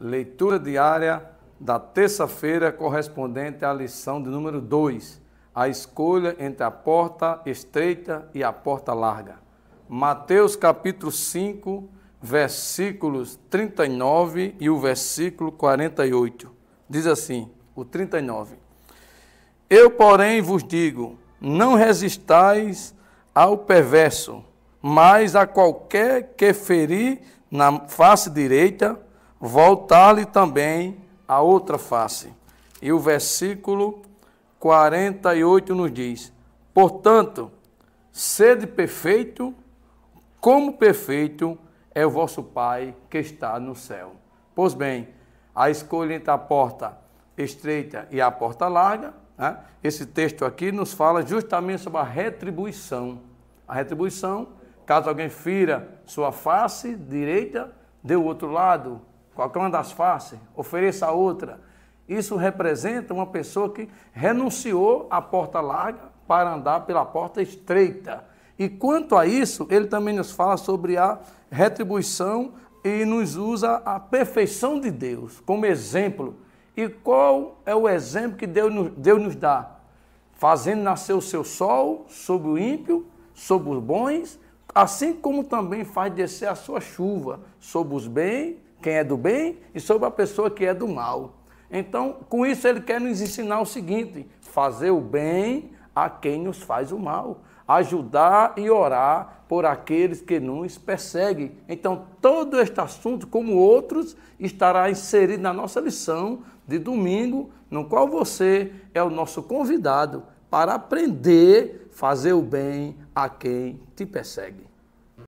leitura diária da terça-feira correspondente à lição de número 2, a escolha entre a porta estreita e a porta larga. Mateus capítulo 5, versículos 39 e o versículo 48. Diz assim, o 39. Eu, porém, vos digo, não resistais ao perverso, mas a qualquer que ferir na face direita voltar-lhe também a outra face. E o versículo 48 nos diz: Portanto, sede perfeito, como perfeito é o vosso Pai que está no céu. Pois bem, a escolha entre a porta estreita e a porta larga, né? esse texto aqui nos fala justamente sobre a retribuição. A retribuição, caso alguém fira sua face direita, dê o outro lado qualquer uma das faces, ofereça a outra. Isso representa uma pessoa que renunciou à porta larga para andar pela porta estreita. E quanto a isso, ele também nos fala sobre a retribuição e nos usa a perfeição de Deus como exemplo. E qual é o exemplo que Deus nos, Deus nos dá? Fazendo nascer o seu sol sobre o ímpio, sobre os bons, assim como também faz descer a sua chuva sobre os bem quem é do bem e sobre a pessoa que é do mal. Então, com isso, ele quer nos ensinar o seguinte: fazer o bem a quem nos faz o mal, ajudar e orar por aqueles que nos perseguem. Então, todo este assunto, como outros, estará inserido na nossa lição de domingo, no qual você é o nosso convidado para aprender a fazer o bem a quem te persegue.